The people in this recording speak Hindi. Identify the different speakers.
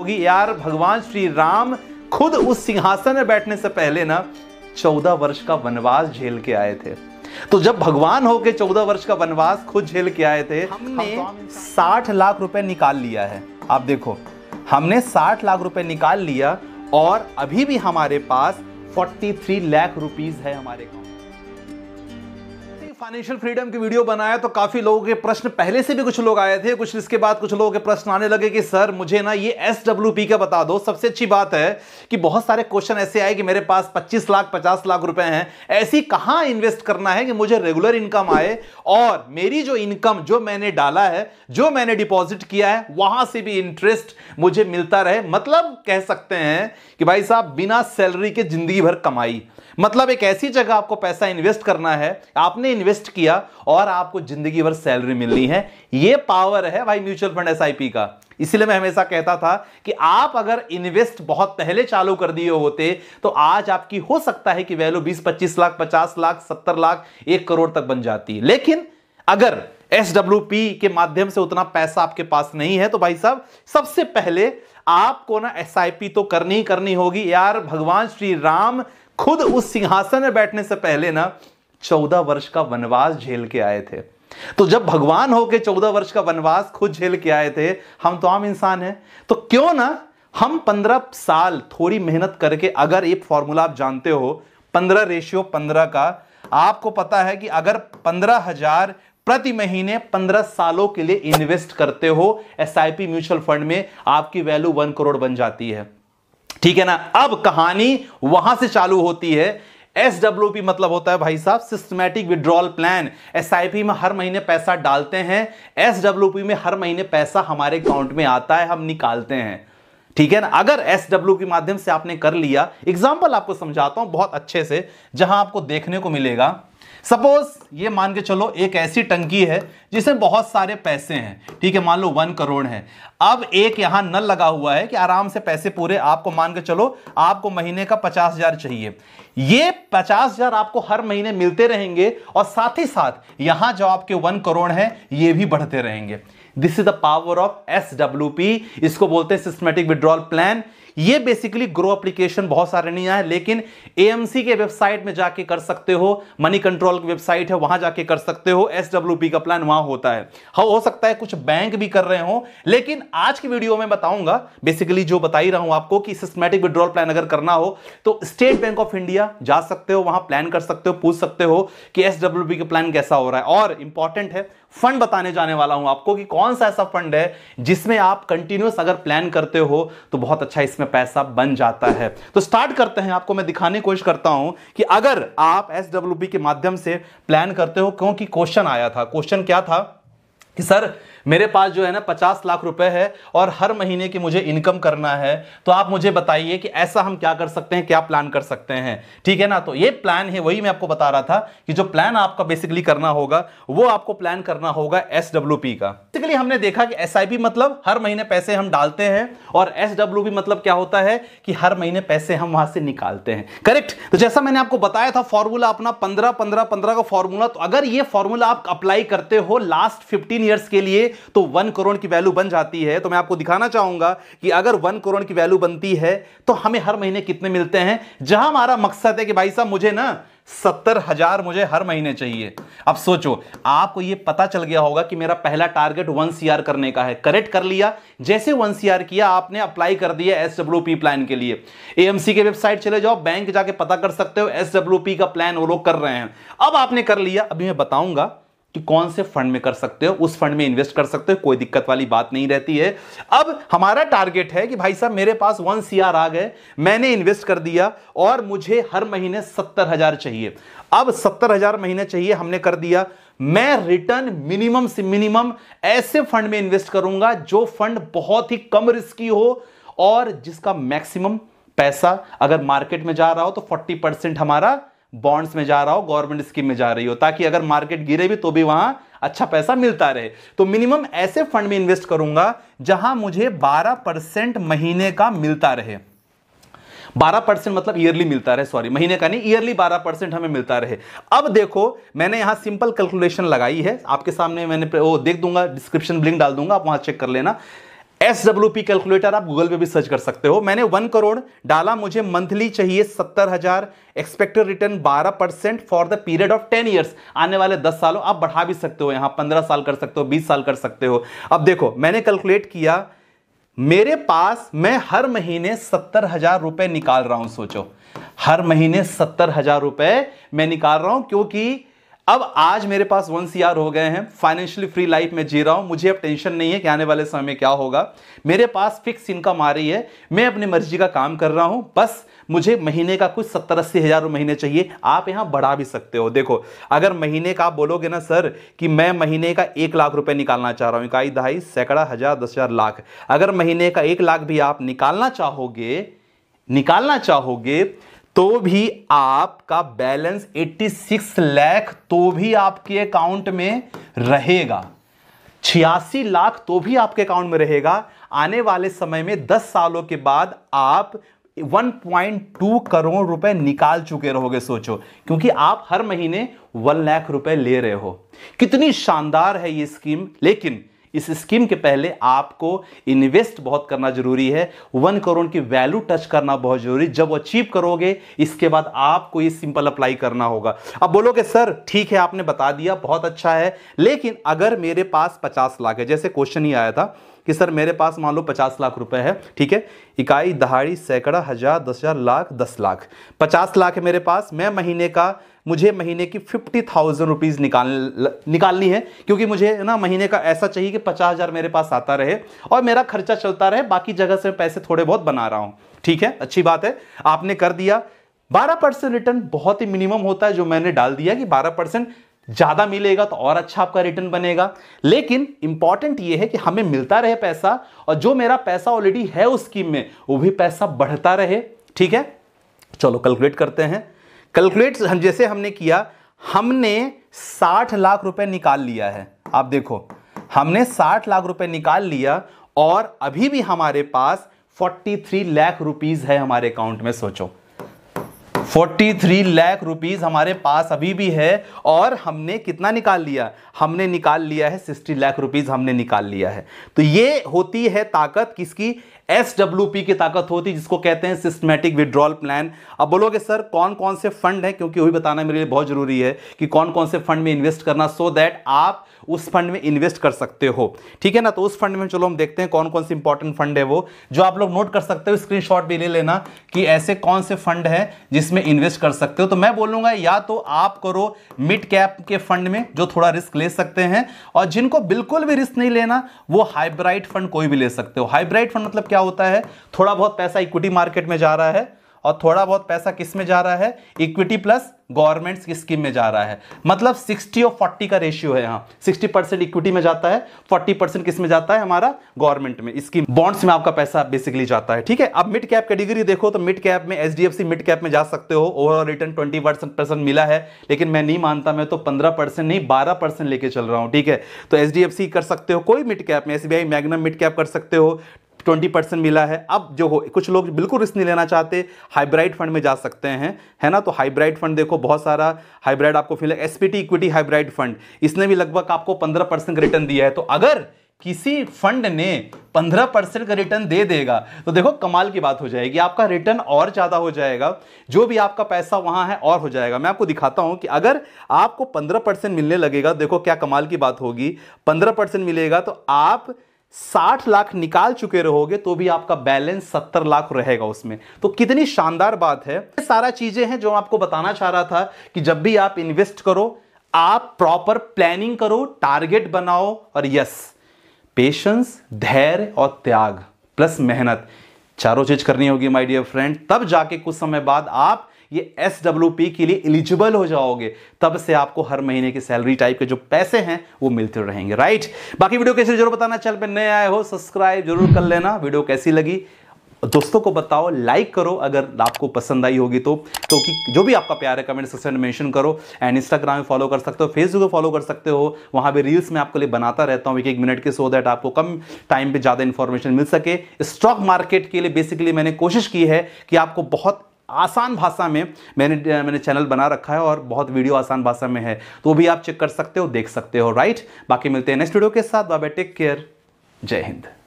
Speaker 1: होगी यार भगवान श्री राम खुद उस सिंहासन में बैठने से पहले ना चौदह वर्ष का वनवास झेल के आए थे तो जब भगवान होके चौदह वर्ष का वनवास खुद झेल के आए थे हमने साठ लाख रुपए निकाल लिया है आप देखो हमने साठ लाख रुपए निकाल लिया और अभी भी हमारे पास फोर्टी थ्री लाख रुपीज है हमारे फाइनेंशियल फ्रीडम की वीडियो बनाया तो काफ़ी लोगों के प्रश्न पहले से भी कुछ लोग आए थे कुछ इसके बाद कुछ लोगों के प्रश्न आने लगे कि सर मुझे ना ये एस डब्ल्यू पी का बता दो सबसे अच्छी बात है कि बहुत सारे क्वेश्चन ऐसे आए कि मेरे पास 25 लाख 50 लाख रुपए हैं ऐसी कहां इन्वेस्ट करना है कि मुझे रेगुलर इनकम आए और मेरी जो इनकम जो मैंने डाला है जो मैंने डिपॉजिट किया है वहां से भी इंटरेस्ट मुझे मिलता रहे मतलब कह सकते हैं कि भाई साहब बिना सैलरी के जिंदगी भर कमाई मतलब एक ऐसी जगह आपको पैसा इन्वेस्ट करना है आपने इन्वेस्ट इन्वेस्ट किया और आपको जिंदगी भर सैलरी मिलनी है यह पावर है भाई म्यूचुअल फंड एसआईपी का इसलिए मैं हमेशा कहता था कि आप अगर इन्वेस्ट बहुत पहले चालू कर दिए होते तो आज आपकी हो सकता है कि वैल्यू 20-25 लाख 50 लाख 70 लाख एक करोड़ तक बन जाती है लेकिन अगर एस के माध्यम से उतना पैसा आपके पास नहीं है तो भाई साहब सबसे पहले आपको ना एस तो करनी ही करनी होगी यार भगवान श्री राम खुद उस सिंहासन में बैठने से पहले ना चौदह वर्ष का वनवास झेल के आए थे तो जब भगवान होके चौदह वर्ष का वनवास खुद झेल के आए थे हम तो आम इंसान हैं तो क्यों ना हम पंद्रह साल थोड़ी मेहनत करके अगर ये फॉर्मूला आप जानते हो पंद्रह रेशियो पंद्रह का आपको पता है कि अगर पंद्रह हजार प्रति महीने पंद्रह सालों के लिए इन्वेस्ट करते हो एस म्यूचुअल फंड में आपकी वैल्यू वन करोड़ बन जाती है ठीक है ना अब कहानी वहां से चालू होती है एस मतलब होता है भाई साहब सिस्टमैटिक विड्रॉल प्लान एस में हर महीने पैसा डालते हैं एस में हर महीने पैसा हमारे अकाउंट में आता है हम निकालते हैं ठीक है ना अगर एस डब्ल्यू के माध्यम से आपने कर लिया एग्जाम्पल आपको समझाता हूं बहुत अच्छे से जहां आपको देखने को मिलेगा सपोज ये मान के चलो एक ऐसी टंकी है जिसमें बहुत सारे पैसे हैं ठीक है मान लो वन करोड़ है अब एक यहां नल लगा हुआ है कि आराम से पैसे पूरे आपको मान के चलो आपको महीने का पचास हजार चाहिए ये पचास हजार आपको हर महीने मिलते रहेंगे और साथ ही साथ यहां जो आपके वन करोड़ है ये भी बढ़ते रहेंगे this is the power of S इसको बोलते हैं सिस्टमेटिक विड्रॉल प्लान ये बेसिकली ग्रो एप्लीकेशन बहुत सारे नहीं आए लेकिन ए के वेबसाइट में जाके कर सकते हो मनी कंट्रोल की वेबसाइट है वहां जाके कर सकते हो एस का प्लान वहां होता है हाँ हो सकता है कुछ बैंक भी कर रहे हो लेकिन आज की वीडियो में बताऊंगा बेसिकली जो बता ही रहा हूं आपको कि सिस्टमेटिक विड्रॉल प्लान अगर करना हो तो स्टेट बैंक ऑफ इंडिया जा सकते हो वहां प्लान कर सकते हो पूछ सकते हो कि एस का प्लान कैसा हो रहा है और इंपॉर्टेंट है फंड बताने जाने वाला हूं आपको कि कौन सा ऐसा फंड है जिसमें आप कंटिन्यूस अगर प्लान करते हो तो बहुत अच्छा इसमें इसमें पैसा बन जाता है तो स्टार्ट करते हैं आपको मैं दिखाने की कोशिश करता हूं कि अगर आप एसडब्ल्यूबी के माध्यम से प्लान करते हो क्योंकि क्वेश्चन आया था क्वेश्चन क्या था कि सर मेरे पास जो है ना पचास लाख रुपए है और हर महीने की मुझे इनकम करना है तो आप मुझे बताइए कि ऐसा हम क्या कर सकते हैं क्या प्लान कर सकते हैं ठीक है ना तो ये प्लान है वही मैं आपको बता रहा था कि जो प्लान आपका बेसिकली करना होगा वो आपको प्लान करना होगा एस का बेसिकली हमने देखा कि एस मतलब हर महीने पैसे हम डालते हैं और एस मतलब क्या होता है कि हर महीने पैसे हम वहां से निकालते हैं करेक्ट तो जैसा मैंने आपको बताया था फॉर्मूला अपना पंद्रह पंद्रह पंद्रह का फॉर्मूला तो अगर ये फॉर्मूला आप अप्लाई करते हो लास्ट फिफ्टीन ईयर्स के लिए तो वन करोड़ की वैल्यू बन जाती है तो मैं आपको दिखाना चाहूंगा कि अगर वन करोड़ की वैल्यू बनती है तो हमें हर महीने कितने मिलते हैं जहां हमारा मकसद है कि भाई साहब मुझे ना सत्तर हजार मुझे हर महीने चाहिए अब सोचो आपको यह पता चल गया होगा कि मेरा पहला टारगेट वन सी करने का है करेक्ट कर लिया जैसे वन सी किया आपने अप्लाई कर दिया एस डब्ल्यू पी प्लान के लिए एएमसी के वेबसाइट चले जाओ बैंक जाके पता कर सकते हो एस डब्ल्यू पी का प्लान वो लोग कर रहे हैं अब आपने कर लिया अभी मैं बताऊंगा कि कौन से फंड में कर सकते हो उस फंड में इन्वेस्ट कर सकते हो कोई दिक्कत वाली बात नहीं रहती है अब हमारा टारगेट है कि भाई साहब मेरे पास वन सी आ गए मैंने इन्वेस्ट कर दिया और मुझे हर महीने सत्तर हजार चाहिए अब सत्तर हजार महीने चाहिए हमने कर दिया मैं रिटर्न मिनिमम से मिनिमम ऐसे फंड में इन्वेस्ट करूंगा जो फंड बहुत ही कम रिस्की हो और जिसका मैक्सिमम पैसा अगर मार्केट में जा रहा हो तो फोर्टी परसेंट हमारा बॉन्ड्स में जा रहा हो गवर्नमेंट स्कीम में जा रही हो ताकि अगर मार्केट गिरे भी तो भी वहां अच्छा पैसा मिलता रहे तो मिनिमम ऐसे फंड में इन्वेस्ट करूंगा जहां मुझे 12 परसेंट महीने का मिलता रहे 12 परसेंट मतलब ईयरली मिलता रहे सॉरी महीने का नहीं ईयरली 12 परसेंट हमें मिलता रहे अब देखो मैंने यहां सिंपल कैलकुलेशन लगाई है आपके सामने मैंने वो देख दूंगा डिस्क्रिप्शन लिंक डाल दूंगा आप वहां चेक कर लेना एस डब्ल्यू पी कैलकुलेटर आप गूगल पे भी सर्च कर सकते हो मैंने वन करोड़ डाला मुझे मंथली चाहिए सत्तर हजार एक्सपेक्टेड रिटर्न बारह percent for the period of ten years आने वाले दस सालों आप बढ़ा भी सकते हो यहां पंद्रह साल कर सकते हो बीस साल कर सकते हो अब देखो मैंने कैलकुलेट किया मेरे पास मैं हर महीने सत्तर हजार रुपए निकाल रहा हूं सोचो हर महीने सत्तर हजार रुपए मैं निकाल रहा हूं क्योंकि अब आज मेरे पास वन सी हो गए हैं फाइनेंशियली फ्री लाइफ में जी रहा हूं मुझे अब टेंशन नहीं है कि आने वाले समय में क्या होगा मेरे पास फिक्स इनकम आ रही है मैं अपनी मर्जी का काम कर रहा हूं बस मुझे महीने का कुछ सत्तर अस्सी हज़ार महीने चाहिए आप यहाँ बढ़ा भी सकते हो देखो अगर महीने का आप बोलोगे ना सर कि मैं महीने का एक लाख रुपए निकालना चाह रहा हूँ इकाई दहाई सैकड़ा हज़ार दस हज़ार लाख अगर महीने का एक लाख भी आप निकालना चाहोगे निकालना चाहोगे तो भी आपका बैलेंस 86 लाख तो भी आपके अकाउंट में रहेगा छियासी लाख तो भी आपके अकाउंट में रहेगा आने वाले समय में 10 सालों के बाद आप 1.2 करोड़ रुपए निकाल चुके रहोगे सोचो क्योंकि आप हर महीने 1 लाख रुपए ले रहे हो कितनी शानदार है ये स्कीम लेकिन इस स्कीम के पहले आपको इन्वेस्ट बहुत करना जरूरी है वन करोड़ की वैल्यू टच करना बहुत जरूरी जब अचीव करोगे इसके बाद आपको ये सिंपल अप्लाई करना होगा अब बोलोगे सर ठीक है आपने बता दिया बहुत अच्छा है लेकिन अगर मेरे पास पचास लाख है जैसे क्वेश्चन ही आया था कि सर मेरे पास मान लो पचास लाख रुपए है ठीक है इकाई दहाड़ी सैकड़ा हज़ार दस हज़ार लाख दस लाख पचास लाख है मेरे पास मैं महीने का मुझे महीने की फिफ्टी थाउजेंड रुपीज़ निकाल निकालनी है क्योंकि मुझे ना महीने का ऐसा चाहिए कि पचास हज़ार मेरे पास आता रहे और मेरा खर्चा चलता रहे बाकी जगह से पैसे थोड़े बहुत बना रहा हूं ठीक है अच्छी बात है आपने कर दिया बारह परसेंट रिटर्न बहुत ही मिनिमम होता है जो मैंने डाल दिया कि बारह परसेंट ज़्यादा मिलेगा तो और अच्छा आपका रिटर्न बनेगा लेकिन इंपॉर्टेंट ये है कि हमें मिलता रहे पैसा और जो मेरा पैसा ऑलरेडी है उस स्कीम में वो भी पैसा बढ़ता रहे ठीक है चलो कैलकुलेट करते हैं कैलकुलेट हम जैसे हमने किया हमने साठ लाख रुपए निकाल लिया है आप देखो हमने साठ लाख रुपए निकाल लिया और अभी भी हमारे पास फोर्टी थ्री लाख रुपीज़ है हमारे अकाउंट में सोचो फोर्टी थ्री लैख रुपीज़ हमारे पास अभी भी है और हमने कितना निकाल लिया हमने निकाल लिया है सिक्सटी लाख रुपीज़ हमने निकाल लिया है तो ये होती है ताकत किसकी एस डब्ल्यू पी की ताकत होती है जिसको कहते हैं सिस्टमेटिक विड्रॉल प्लान अब बोलोगे सर कौन कौन से फंड हैं क्योंकि वही बताना मेरे लिए बहुत ज़रूरी है कि कौन कौन से फंड में इन्वेस्ट करना सो so दैट आप उस फंड में इन्वेस्ट कर सकते हो ठीक है ना तो उस फंड में चलो हम देखते हैं कौन कौन से इंपॉर्टेंट फंड है वो जो आप लोग नोट कर सकते हो स्क्रीनशॉट भी ले लेना कि ऐसे कौन से फंड है जिसमें में इन्वेस्ट कर सकते हो तो मैं बोलूंगा या तो आप करो मिड कैप के फंड में जो थोड़ा रिस्क ले सकते हैं और जिनको बिल्कुल भी रिस्क नहीं लेना वो हाइब्राइड फंड कोई भी ले सकते हो हाइब्राइड फंड मतलब क्या होता है थोड़ा बहुत पैसा इक्विटी मार्केट में जा रहा है और थोड़ा बहुत पैसा किस में जा रहा है इक्विटी प्लस गवर्नमेंट्स की स्कीम में जा रहा है मतलब 60 और 40 का रेशियो है यहाँ 60 परसेंट इक्विटी में जाता है 40 परसेंट किस में जाता है हमारा गवर्नमेंट में स्कीम बॉन्ड्स में आपका पैसा बेसिकली जाता है ठीक है अब मिड कैप कैटेगरी देखो तो मिड कैप में एच मिड कैप में जा सकते हो ओवरऑल रिटर्न ट्वेंटी परसेंट मिला है लेकिन मैं नहीं मानता मैं तो पंद्रह नहीं बारह लेके चल रहा हूँ ठीक है तो एच कर सकते हो कोई मिड कैप में एस मैग्नम मिड कैप कर सकते हो ट्वेंटी परसेंट मिला है अब जो हो कुछ लोग बिल्कुल रिस्क नहीं लेना चाहते हाइब्राइड फंड में जा सकते हैं है ना तो हाइब्राइड फंड देखो बहुत सारा हाइब्राइड आपको मिलेगा एस इक्विटी हाइब्राइड फंड इसने भी लगभग आपको पंद्रह परसेंट रिटर्न दिया है तो अगर किसी फंड ने पंद्रह परसेंट का रिटर्न दे देगा तो देखो कमाल की बात हो जाएगी आपका रिटर्न और ज़्यादा हो जाएगा जो भी आपका पैसा वहाँ है और हो जाएगा मैं आपको दिखाता हूँ कि अगर आपको पंद्रह परसेंट मिलने लगेगा देखो क्या कमाल की बात होगी पंद्रह परसेंट मिलेगा तो आप साठ लाख निकाल चुके रहोगे तो भी आपका बैलेंस सत्तर लाख रहेगा उसमें तो कितनी शानदार बात है सारा चीजें हैं जो आपको बताना चाह रहा था कि जब भी आप इन्वेस्ट करो आप प्रॉपर प्लानिंग करो टारगेट बनाओ और यस पेशेंस धैर्य और त्याग प्लस मेहनत चारों चीज करनी होगी माय डियर फ्रेंड तब जाके कुछ समय बाद आप ये एस के लिए एलिजिबल हो जाओगे तब से आपको हर महीने की सैलरी टाइप के जो पैसे हैं वो मिलते रहेंगे राइट बाकी वीडियो कैसे जरूर बताना चैनल पर नए आए हो सब्सक्राइब जरूर कर लेना वीडियो कैसी लगी दोस्तों को बताओ लाइक करो अगर आपको पसंद आई होगी तो क्योंकि तो जो भी आपका प्यार है कमेंट सेक्शन में मेंशन करो एंड इंस्टाग्राम में फॉलो कर सकते हो फेसबुक में फॉलो कर सकते हो वहाँ भी रील्स में आपके लिए बनाता रहता हूँ एक एक मिनट के सो दैट आपको कम टाइम पे ज़्यादा इन्फॉर्मेशन मिल सके स्टॉक मार्केट के लिए बेसिकली मैंने कोशिश की है कि आपको बहुत आसान भाषा में मैंने मैंने चैनल बना रखा है और बहुत वीडियो आसान भाषा में है तो वो भी आप चेक कर सकते हो देख सकते हो राइट बाकी मिलते हैं नेक्स्ट वीडियो के साथ बाबा टेक केयर जय हिंद